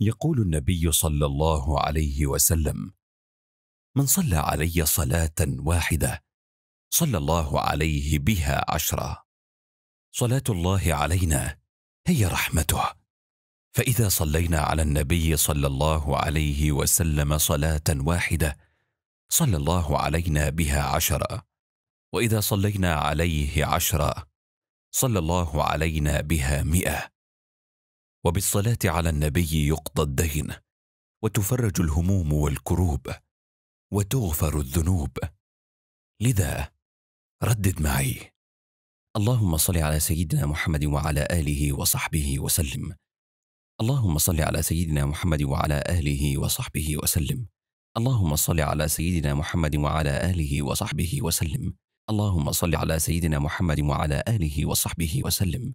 يقول النبي صلى الله عليه وسلم من صلى علي صلاه واحده صلى الله عليه بها عشرا صلاه الله علينا هي رحمته فاذا صلينا على النبي صلى الله عليه وسلم صلاه واحده صلى الله علينا بها عشرا واذا صلينا عليه عشرا صلى الله علينا بها مئه وبالصلاه على النبي يقضى الدين وتفرج الهموم والكروب وتغفر الذنوب لذا ردد معي اللهم صل على سيدنا محمد وعلى اله وصحبه وسلم اللهم صل على سيدنا محمد وعلى اله وصحبه وسلم اللهم صل على سيدنا محمد وعلى اله وصحبه وسلم اللهم صل على سيدنا محمد وعلى اله وصحبه وسلم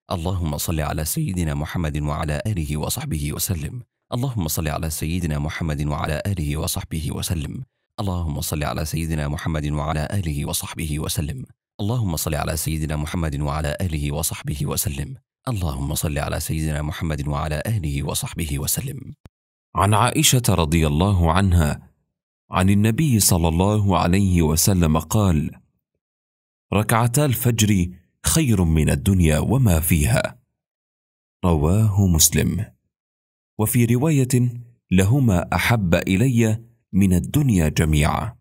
اللهم صل على سيدنا محمد وعلى آله وصحبه وسلم اللهم صل على سيدنا محمد وعلى آله وصحبه وسلم اللهم صل على سيدنا محمد وعلى آله وصحبه وسلم اللهم صل على سيدنا محمد وعلى آله وصحبه وسلم اللهم صل على سيدنا محمد وعلى آله وصحبه وسلم عن عائشة رضي الله عنها عن النبي صلى الله عليه وسلم قال ركعتا الفجر خير من الدنيا وما فيها رواه مسلم وفي روايه لهما احب الي من الدنيا جميعا